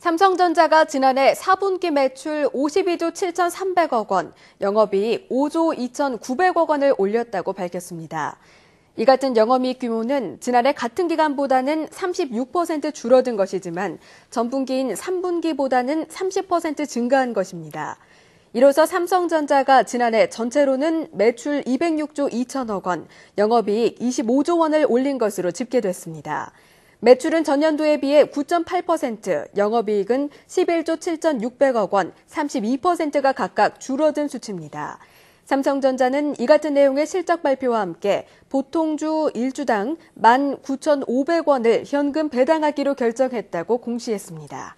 삼성전자가 지난해 4분기 매출 52조 7,300억 원, 영업이익 5조 2,900억 원을 올렸다고 밝혔습니다. 이 같은 영업이익 규모는 지난해 같은 기간보다는 36% 줄어든 것이지만 전분기인 3분기보다는 30% 증가한 것입니다. 이로써 삼성전자가 지난해 전체로는 매출 206조 2천억 원, 영업이익 25조 원을 올린 것으로 집계됐습니다. 매출은 전년도에 비해 9.8%, 영업이익은 11조 7,600억 원, 32%가 각각 줄어든 수치입니다. 삼성전자는 이 같은 내용의 실적 발표와 함께 보통주 1주당 19,500원을 현금 배당하기로 결정했다고 공시했습니다.